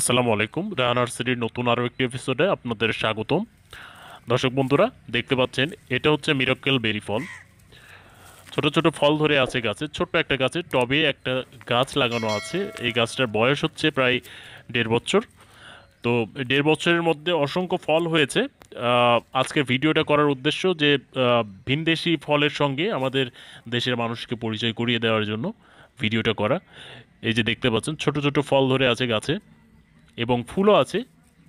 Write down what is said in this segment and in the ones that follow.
আসসালামু আলাইকুম রাহানার সিটির নতুন আরও একটি এপিসোডে আপনাদের স্বাগতম দর্শক বন্ধুরা দেখতে পাচ্ছেন এটা হচ্ছে মিরক্কেল বেরি ফল ছোট ছোট ফল ধরে আছে গাছে ছোট্ট একটা গাছে টবে একটা গাছ লাগানো আছে এই গাছটার বয়স হচ্ছে প্রায় দেড় বছর তো দেড় বছরের মধ্যে অসংখ্য ফল হয়েছে আজকে ভিডিওটা করার উদ্দেশ্য যে ভিনদেশি ফলের সঙ্গে আমাদের দেশের মানুষকে পরিচয় করিয়ে দেওয়ার জন্য ভিডিওটা করা এই যে দেখতে পাচ্ছেন ছোট ছোট ফল ধরে আছে গাছে এবং ফুলও আছে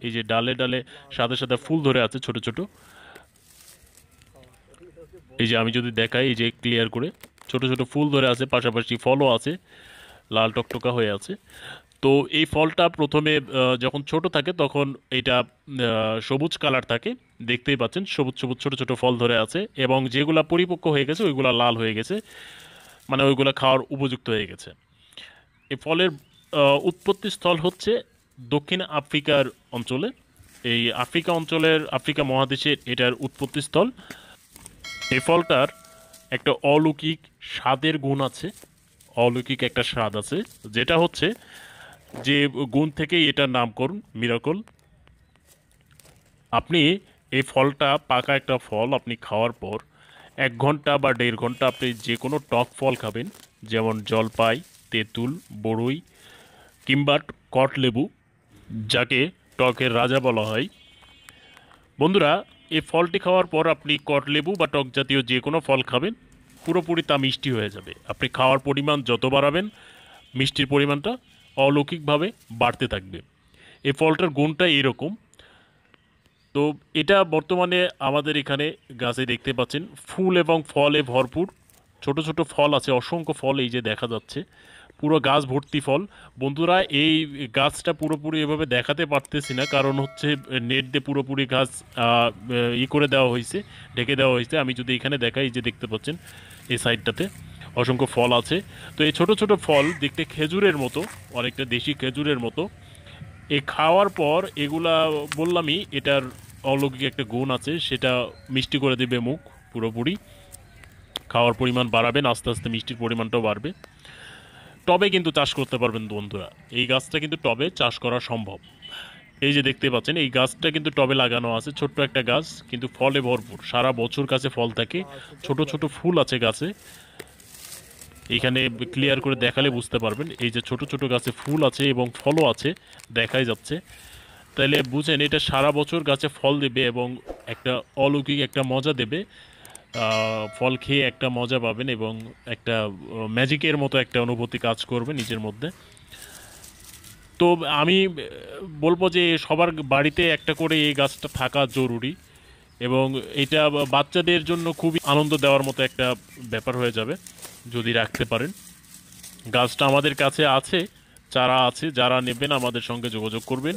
এই যে ডালে ডালে সাদা সাদা ফুল ধরে আছে ছোট ছোট এই যে আমি যদি দেখাই এই যে ক্লিয়ার করে ছোট ছোট ফুল ধরে আছে পাশাপাশি ফলও আছে লাল টকটকা হয়ে আছে তো এই ফলটা প্রথমে যখন ছোট থাকে তখন এটা সবুজ কালার থাকে দেখতেই পাচ্ছেন সবুজ সবুজ ছোট ছোট ফল ধরে আছে এবং যেগুলো পরিপক্ক হয়ে গেছে ওইগুলো লাল হয়ে গেছে মানে ওইগুলো খাওয়ার উপযুক্ত হয়ে গেছে এই ফলের উৎপত্তি স্থল হচ্ছে দক্ষিণ আফ্রিকার অঞ্চলে এই আফ্রিকা অঞ্চলের আফ্রিকা মহাদেশের এটার উৎপত্তিস্থল এই ফলটার একটা অলৌকিক স্বাদের গুণ আছে অলৌকিক একটা স্বাদ আছে যেটা হচ্ছে যে গুণ থেকে এটার নামকরণ মিরাকল আপনি এই ফলটা পাকা একটা ফল আপনি খাওয়ার পর এক ঘন্টা বা দেড় ঘন্টা আপনি যে কোনো টক ফল খাবেন যেমন জলপাই তেঁতুল বড়ই কিংবা কট লেবু যাকে টকের রাজা বলা হয় বন্ধুরা এই ফলটি খাওয়ার পর আপনি কট লেবু বা টক জাতীয় যে কোনো ফল খাবেন পুরোপুরি তা মিষ্টি হয়ে যাবে আপনি খাওয়ার পরিমাণ যত বাড়াবেন মিষ্টির পরিমাণটা অলৌকিকভাবে বাড়তে থাকবে এই ফলটার গুণটা এরকম তো এটা বর্তমানে আমাদের এখানে গাছে দেখতে পাচ্ছেন ফুল এবং ফলে ভরপুর ছোট ছোট ফল আছে অসংখ্য ফল এই যে দেখা যাচ্ছে পুরো গাছ ভর্তি ফল বন্ধুরা এই গাছটা পুরোপুরি এভাবে দেখাতে পারতেছি না কারণ হচ্ছে নেট দিয়ে পুরোপুরি গাছ ই করে দেওয়া হয়েছে ঢেকে দেওয়া হয়েছে আমি যদি এখানে দেখাই যে দেখতে পাচ্ছেন এই সাইডটাতে অসংখ্য ফল আছে তো এই ছোট ছোট ফল দেখতে খেজুরের মতো অনেকটা দেশি খেজুরের মতো এ খাওয়ার পর এগুলা বললামই এটার অলৌকিক একটা গুণ আছে সেটা মিষ্টি করে দেবে মুখ পুরোপুরি খাওয়ার পরিমাণ বাড়াবেন আস্তে আস্তে মিষ্টির পরিমাণটাও বাড়বে টবে কিন্তু চাষ করতে পারবেন বন্ধুরা এই গাছটা কিন্তু টবে চাষ করা সম্ভব এই যে দেখতে পাচ্ছেন এই গাছটা কিন্তু টবে লাগানো আছে ছোট্ট একটা গাছ কিন্তু ফলে ভরপুর সারা বছর কাছে ফল থাকে ছোট ছোট ফুল আছে গাছে এখানে ক্লিয়ার করে দেখালে বুঝতে পারবেন এই যে ছোট ছোট গাছে ফুল আছে এবং ফলও আছে দেখাই যাচ্ছে তাহলে বুঝেন এটা সারা বছর গাছে ফল দেবে এবং একটা অলৌকিক একটা মজা দেবে ফল খেয়ে একটা মজা পাবেন এবং একটা ম্যাজিকের মতো একটা অনুভূতি কাজ করবে নিজের মধ্যে তো আমি বলবো যে সবার বাড়িতে একটা করে এই গাছটা থাকা জরুরি এবং এটা বাচ্চাদের জন্য খুবই আনন্দ দেওয়ার মতো একটা ব্যাপার হয়ে যাবে যদি রাখতে পারেন গাছটা আমাদের কাছে আছে যারা আছে যারা নেবেন আমাদের সঙ্গে যোগাযোগ করবেন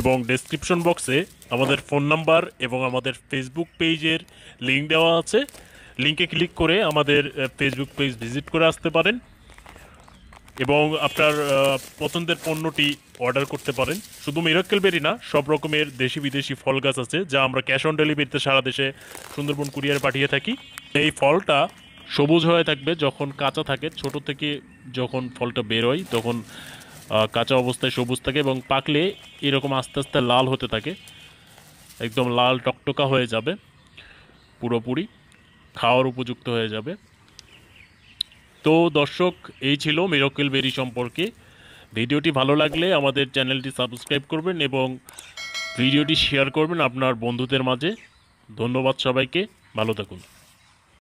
এবং ডেসক্রিপশন বক্সে আমাদের ফোন নাম্বার এবং আমাদের ফেসবুক পেজের লিঙ্ক দেওয়া আছে লিঙ্কে ক্লিক করে আমাদের ফেসবুক পেজ ভিজিট করে আসতে পারেন এবং আপনার পছন্দের পণ্যটি অর্ডার করতে পারেন শুধু মিরাক্কেল বেরি না সব রকমের দেশি বিদেশি ফল গাছ আছে যা আমরা ক্যাশ অন ডেলিভারিতে সারা দেশে সুন্দরবন কুরিয়ারে পাঠিয়ে থাকি এই ফলটা সবুজ হয়ে থাকবে যখন কাঁচা থাকে ছোট থেকে যখন ফলটা বেরোয় তখন কাঁচা অবস্থায় সবুজ থাকে এবং পাকলে এরকম আস্তে আস্তে লাল হতে থাকে একদম লাল টকটকা হয়ে যাবে পুরোপুরি খাওয়ার উপযুক্ত হয়ে যাবে তো দর্শক এই ছিল মিরকেল বেরি সম্পর্কে ভিডিওটি ভালো লাগলে আমাদের চ্যানেলটি সাবস্ক্রাইব করবেন এবং ভিডিওটি শেয়ার করবেন আপনার বন্ধুদের মাঝে ধন্যবাদ সবাইকে ভালো থাকুন